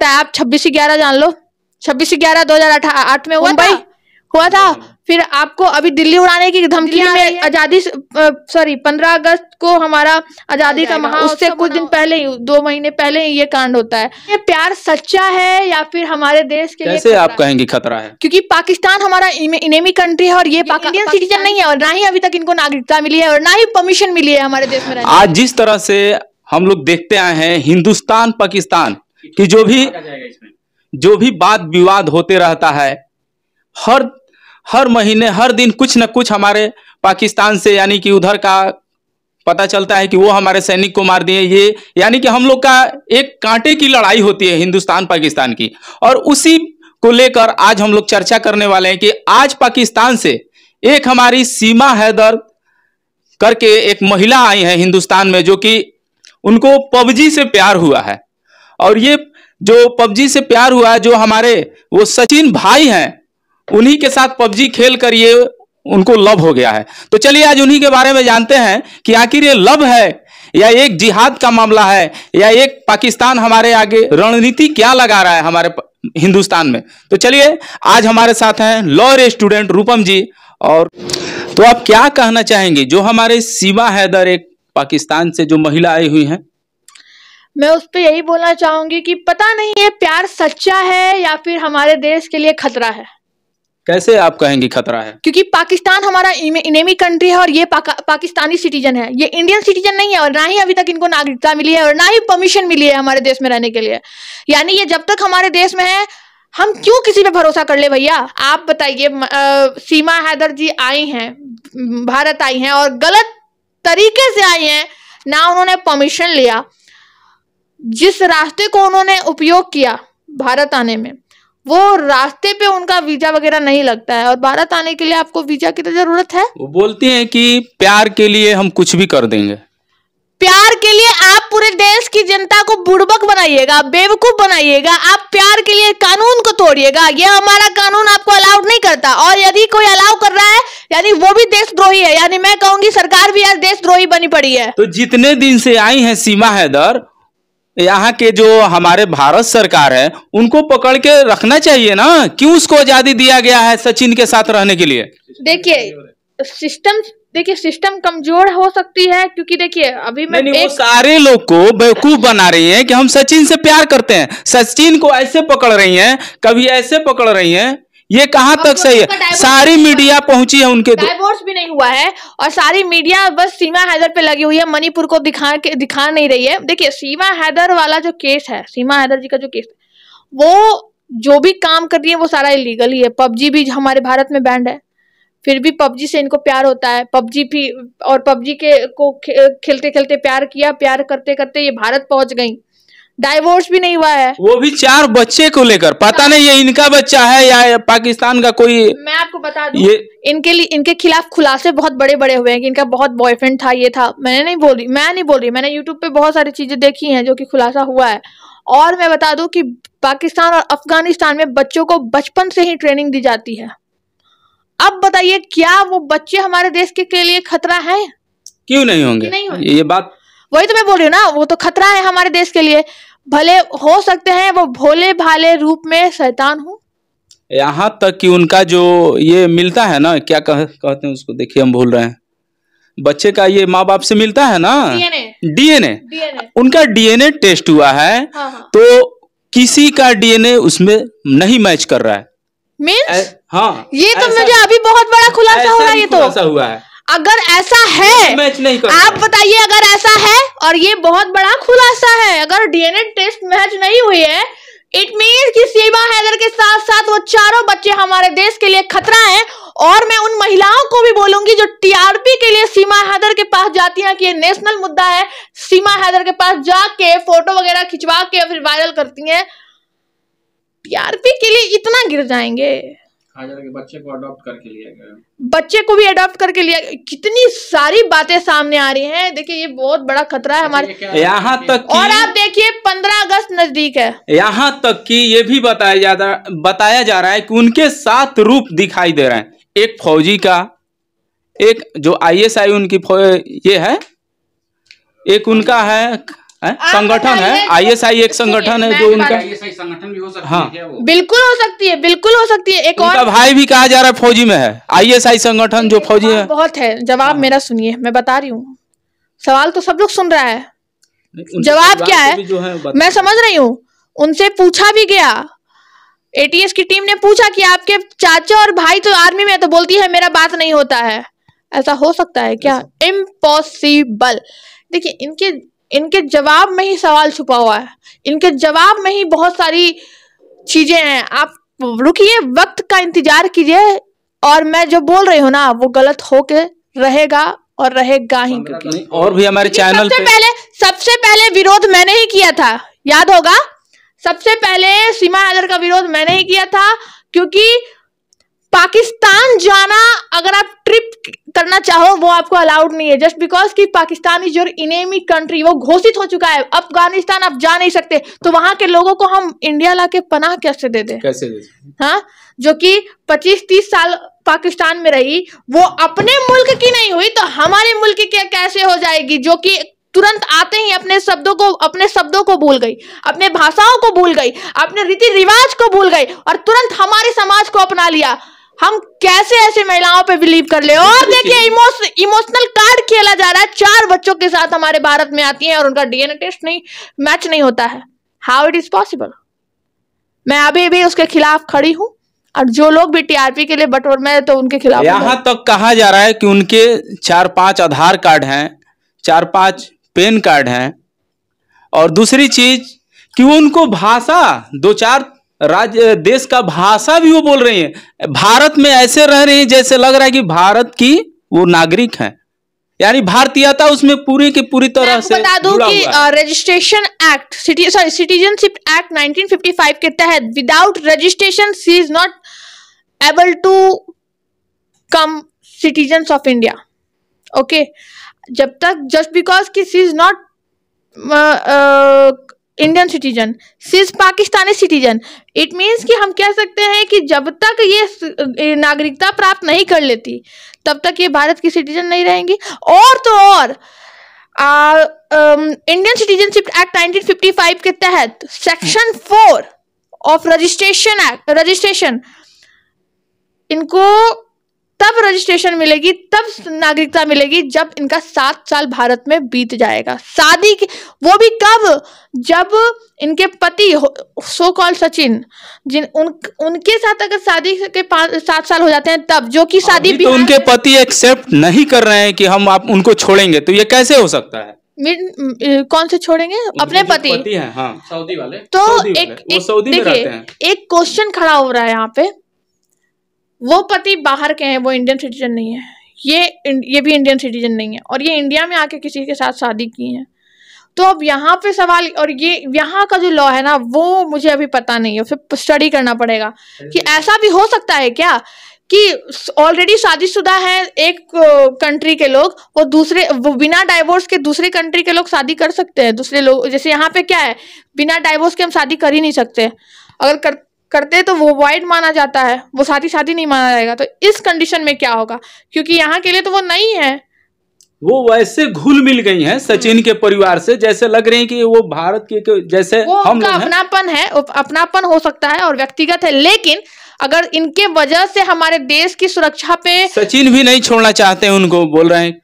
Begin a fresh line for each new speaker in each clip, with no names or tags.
सकता है आप छब्बीस ग्यारह जान लो छब्बीस ग्यारह दो हजार आठ में हुआ था हुआ था हाँ। फिर आपको अभी दिल्ली उड़ाने की धमकी में आजादी सॉरी पंद्रह अगस्त को हमारा आजादी का महा उससे कुछ दिन पहले ही दो महीने पहले ही ये कांड होता है ये प्यार सच्चा है या फिर हमारे देश के कैसे
आप कहेंगे खतरा है
क्योंकि पाकिस्तान हमारा इनेमी कंट्री है और ये इंडियन सिटीजन नहीं है और ना ही अभी तक इनको नागरिकता मिली है और ना ही परमिशन मिली है हमारे
देश में आज जिस तरह से हम लोग देखते आए हैं हिंदुस्तान पाकिस्तान कि जो भी जो भी वाद विवाद होते रहता है हर हर महीने हर दिन कुछ न कुछ हमारे पाकिस्तान से यानी कि उधर का पता चलता है कि वो हमारे सैनिक को मार दिए ये यानी कि हम लोग का एक कांटे की लड़ाई होती है हिंदुस्तान पाकिस्तान की और उसी को लेकर आज हम लोग चर्चा करने वाले हैं कि आज पाकिस्तान से एक हमारी सीमा हैदर करके एक महिला आई है हिंदुस्तान में जो कि उनको पबजी से प्यार हुआ है और ये जो पबजी से प्यार हुआ है जो हमारे वो सचिन भाई हैं उन्हीं के साथ पबजी खेल कर ये उनको लव हो गया है तो चलिए आज उन्हीं के बारे में जानते हैं कि आखिर ये लव है या एक जिहाद का मामला है या एक पाकिस्तान हमारे आगे रणनीति क्या लगा रहा है हमारे हिंदुस्तान में तो चलिए आज हमारे साथ हैं लॉयर स्टूडेंट रूपम जी और तो आप क्या कहना चाहेंगे जो हमारे सीमा हैदर एक पाकिस्तान से जो महिला आई हुई हैं
मैं उस पर यही बोलना चाहूंगी कि पता नहीं है प्यार सच्चा है या फिर हमारे देश के लिए खतरा है
कैसे आप कहेंगी खतरा है
क्योंकि पाकिस्तान हमारा इनेमी कंट्री है और ये पाका, पाकिस्तानी सिटीजन है ये इंडियन सिटीजन नहीं है और ना ही अभी तक इनको नागरिकता मिली है और ना ही परमिशन मिली है हमारे देश में रहने के लिए यानी ये जब तक हमारे देश में है हम क्यों किसी पे भरोसा कर ले भैया आप बताइए सीमा हैदर जी आई हैं भारत आई हैं और गलत तरीके से आई हैं ना उन्होंने परमिशन लिया जिस रास्ते को उन्होंने उपयोग किया भारत आने में वो रास्ते पे उनका वीजा वगैरह नहीं लगता है और भारत आने के लिए आपको वीजा की तो जरूरत है
वो बोलते हैं कि प्यार के लिए हम कुछ भी कर देंगे
प्यार के लिए आप पूरे देश की जनता को बुड़बक बनाइएगा बेवकूफ बनाइएगा आप प्यार के लिए कानून को तोड़िएगा यह हमारा कानून आपको अलाउड नहीं करता और यदि कोई अलाउ कर रहा है यानी वो भी देशद्रोही है यानी मैं कहूंगी सरकार भी आज देशद्रोही बनी पड़ी है
तो जितने दिन से आई है सीमा हैदर यहाँ के जो हमारे भारत सरकार है उनको पकड़ के रखना चाहिए ना क्यों उसको आजादी दिया गया है सचिन के साथ रहने के लिए
देखिए सिस्टम देखिए सिस्टम कमजोर हो सकती है क्योंकि देखिए अभी मैं नहीं, एक... सारे लोग
को बेवकूफ बना रही हैं कि हम सचिन से प्यार करते हैं सचिन को ऐसे पकड़ रही हैं कभी ऐसे पकड़ रही हैं ये कहाँ तक तो सही है सारी मीडिया पहुंची है उनके
डाइवोर्स भी नहीं हुआ है और सारी मीडिया बस सीमा हैदर पे लगी हुई है मणिपुर को दिखा के दिखा नहीं रही है देखिए सीमा हैदर वाला जो केस है सीमा हैदर जी का जो केस है वो जो भी काम कर रही है वो सारा इलीगल ही है पबजी भी हमारे भारत में बैंड है फिर भी पबजी से इनको प्यार होता है पबजी भी और पबजी के को खेलते खेलते प्यार किया प्यार करते करते ये भारत पहुंच गई डाइवोर्स भी नहीं हुआ है
वो भी चार बच्चे को लेकर पता नहीं ये इनका बच्चा है या पाकिस्तान का कोई
मैं आपको बता दूं ये इनके लिए इनके खिलाफ खुलासे बहुत बड़े बड़े हुए हैं कि इनका बहुत बॉयफ्रेंड था ये था मैंने नहीं बोल रही मैं नहीं बोल रही मैंने यूट्यूब पे बहुत सारी चीजें देखी है जो की खुलासा हुआ है और मैं बता दू की पाकिस्तान और अफगानिस्तान में बच्चों को बचपन से ही ट्रेनिंग दी जाती है अब बताइए क्या वो बच्चे हमारे देश के लिए खतरा है
क्यों नहीं होंगे नहीं होंगे ये बात
वही तो मैं बोल रही हूँ ना वो तो खतरा है हमारे देश के लिए भले हो सकते हैं वो भोले भाले रूप में शैतान हो
यहाँ तक कि उनका जो ये मिलता है ना क्या कह, कहते हैं उसको देखिए हम भूल रहे हैं बच्चे का ये माँ बाप से मिलता है ना डीएनए उनका डीएनए टेस्ट हुआ है हाँ हाँ। तो किसी का डीएनए उसमें नहीं मैच कर रहा है मीन्स हाँ ये तो मुझे अभी
बहुत बड़ा खुलासा हो रहा है ये तो हुआ है अगर ऐसा है मैच नहीं कर आप बताइए अगर ऐसा है और ये बहुत बड़ा खुलासा है अगर डीएनए टेस्ट मैच नहीं हुई है इट मीन कि सीमा हैदर के साथ साथ वो चारों बच्चे हमारे देश के लिए खतरा है और मैं उन महिलाओं को भी बोलूंगी जो टीआरपी के लिए सीमा हैदर के पास जाती हैं कि ये नेशनल मुद्दा है सीमा हैदर के पास जाके फोटो वगैरह खिंचवा के फिर वायरल करती हैं टीआरपी के लिए इतना गिर जाएंगे
बच्चे को अडॉप्ट करके लिया
गया भी अडॉप्ट करके लिया कितनी सारी बातें सामने आ रही हैं देखिए ये बहुत बड़ा खतरा है अच्छा, हमारे यहाँ
तक और आप
देखिए पंद्रह अगस्त नजदीक है
यहाँ तक कि ये भी बताया जा रहा बताया जा रहा है कि उनके सात रूप दिखाई दे रहे हैं एक फौजी का एक जो आईएसआई उनकी ये है एक उनका है है संगठन है आईएसआई एक संगठन है जो उनका आईएसआई
संगठन भी हो सकती हाँ। है बिल्कुल हो सकती है बिल्कुल हो सकती है एक और भाई
भी कहा जा रहा है फौजी में है आईएसआई संगठन जो फौजी हाँ, है
बहुत है जवाब हाँ। मेरा सुनिए मैं बता रही हूँ सवाल तो सब लोग सुन रहा है
जवाब क्या तो है मैं
समझ रही हूँ उनसे पूछा भी गया एटीएस की टीम ने पूछा कि आपके चाचा और भाई तो आर्मी में तो बोलती है मेरा बात नहीं होता है ऐसा हो सकता है क्या इम्पॉसिबल देखिए इनके इनके जवाब में ही सवाल छुपा हुआ है इनके जवाब में ही बहुत सारी चीज़ें हैं आप रुकिए वक्त का इंतज़ार कीजिए और मैं जो बोल रही हूँ ना वो गलत होके रहेगा और रहेगा ही
क्योंकि और भी हमारे चैनल सबसे पहले
सबसे पहले विरोध मैंने ही किया था याद होगा सबसे पहले सीमा हैदर का विरोध मैंने ही किया था क्योंकि पाकिस्तान जाना अगर आप ट्रिप करना चाहो वो आपको अलाउड नहीं है जस्ट बिकॉज कि Pakistan is your enemy country वो घोषित हो चुका है अफगानिस्तान आप जा नहीं सकते तो वहां के लोगों को हम इंडिया ला के पनाह कैसे दे दे कैसे दे हाँ जो कि 25-30 साल पाकिस्तान में रही वो अपने मुल्क की नहीं हुई तो हमारे मुल्क की कैसे हो जाएगी जो कि तुरंत आते ही अपने शब्दों को अपने शब्दों को भूल गई अपने भाषाओं को भूल गई अपने रीति रिवाज को भूल गई और तुरंत हमारे समाज को अपना लिया हम कैसे ऐसे महिलाओं पे बिलीव कर ले और देखिए इमोशनल कार्ड खेला जा रहा है चार बच्चों के साथ हमारे भारत में आती हैं और उनका डीएनए टेस्ट नहीं मैच नहीं होता है हाउ इट इज पॉसिबल मैं अभी भी उसके खिलाफ खड़ी हूँ और जो लोग भी टीआरपी के लिए बटोर में तो उनके खिलाफ यहाँ
तक तो कहा जा रहा है कि उनके चार पांच आधार कार्ड हैं चार पांच पेन कार्ड हैं और दूसरी चीज कि उनको भाषा दो चार राज्य देश का भाषा भी वो बोल रहे हैं भारत में ऐसे रह रहे हैं जैसे लग रहा है कि भारत की वो नागरिक है यानी भारतीयता उसमें पूरी की पूरी तरह से बता दूं कि
registration act city sorry citizenship act 1955 के तहत without registration she is not able to come citizen of India okay जब तक जस्ट बिकॉज की she is not Indian citizen she's Pakistani citizen it means कि हम कह सकते हैं कि जब तक ये नागरिकता प्राप्त नहीं कर लेती तब तक ये भारत की सिटीजन नहीं रहेंगी और तो और इंडियन सिटीजनशिप एक्ट 1955 के तहत section four of registration act registration इनको तब रजिस्ट्रेशन मिलेगी तब नागरिकता मिलेगी जब इनका सात साल भारत में बीत जाएगा शादी की वो भी कब जब इनके पति सो कॉल सचिन जिन उन उनके साथ अगर शादी के पांच सात साल हो जाते हैं तब जो कि शादी तो उनके
पति एक्सेप्ट नहीं कर रहे हैं कि हम आप उनको छोड़ेंगे तो ये कैसे हो सकता है
कौन से छोड़ेंगे अपने पति
हाँ, सऊदी वाले तो सऊदी एक, एक, एक देखिए
एक क्वेश्चन खड़ा हो रहा है यहाँ पे वो पति बाहर के हैं वो इंडियन सिटीजन नहीं है ये ये भी इंडियन सिटीजन नहीं है और ये इंडिया में आके किसी के साथ शादी की है तो अब यहाँ पे सवाल और ये यहाँ का जो लॉ है ना वो मुझे अभी पता नहीं है फिर स्टडी करना पड़ेगा कि ऐसा भी हो सकता है क्या कि ऑलरेडी शादीशुदा है एक कंट्री के लोग वो दूसरे वो बिना डाइवोर्स के दूसरे कंट्री के लोग शादी कर सकते हैं दूसरे लोग जैसे यहाँ पे क्या है बिना डाइवोर्स के हम शादी कर ही नहीं सकते अगर कर करते तो वो वाइड माना जाता है वो साथी साथी नहीं माना जाएगा तो इस कंडीशन में क्या होगा क्योंकि यहाँ के लिए तो वो नहीं है
वो वैसे घुल मिल गई हैं सचिन के परिवार से जैसे लग रहे हैं कि वो भारत के जैसे वो हम उनका अपनापन
है अपनापन हो सकता है और व्यक्तिगत है लेकिन अगर इनके वजह से हमारे देश की सुरक्षा पे सचिन
भी नहीं छोड़ना चाहते हैं उनको बोल रहे हैं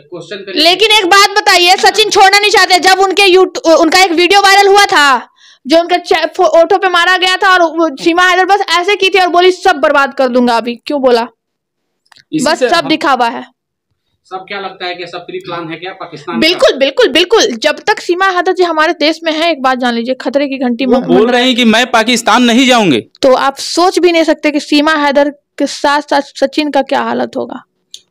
क्वेश्चन लेकिन एक बात बताइए सचिन छोड़ना नहीं चाहते जब उनके यूट्यूब उनका एक वीडियो वायरल हुआ था जो उनके ऑटो पे मारा गया था और सीमा हैदर बस ऐसे की थी और बोली सब बर्बाद कर दूंगा अभी क्यों बोला बस सब दिखावा है
सब क्या लगता है कि सब प्लान है क्या पाकिस्तान बिल्कुल
बिल्कुल बिल्कुल जब तक सीमा हैदर जी हमारे देश में है एक बात जान लीजिए खतरे की घंटी में बोल रहे हैं कि
मैं पाकिस्तान नहीं जाऊंगे
तो आप सोच भी नहीं सकते कि सीमा हैदर के साथ साथ सचिन का क्या हालत होगा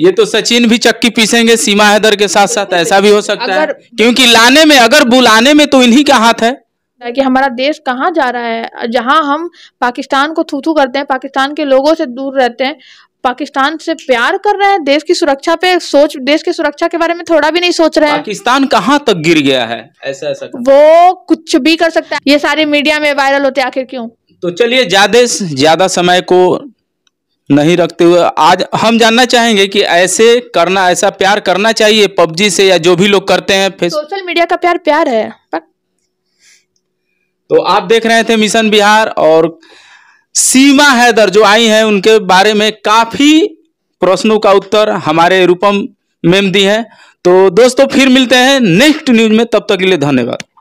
ये तो सचिन भी चक्की पीसेंगे सीमा हैदर के साथ साथ ऐसा भी हो सकता है क्योंकि लाने में अगर बुलाने में तो इन्हीं का हाथ है
कि हमारा देश कहाँ जा रहा है जहाँ हम पाकिस्तान को थू थू करते हैं पाकिस्तान के लोगों से दूर रहते हैं पाकिस्तान से प्यार कर रहे हैं देश की सुरक्षा पे सोच देश की सुरक्षा के बारे में थोड़ा भी नहीं सोच रहे हैं
पाकिस्तान कहाँ तक गिर गया है ऐसा ऐसा
वो कुछ भी कर सकता है ये सारे मीडिया में वायरल होते आखिर क्यों
तो चलिए ज्यादा ज्यादा समय को नहीं रखते हुए आज हम जानना चाहेंगे कि ऐसे करना ऐसा प्यार करना चाहिए पबजी से या जो भी लोग करते हैं
सोशल मीडिया का प्यार प्यार है
तो आप देख रहे थे मिशन बिहार और सीमा हैदर जो आई हैं उनके बारे में काफी प्रश्नों का उत्तर हमारे रूपम मेम दी है तो दोस्तों फिर मिलते हैं नेक्स्ट न्यूज में तब तक के लिए धन्यवाद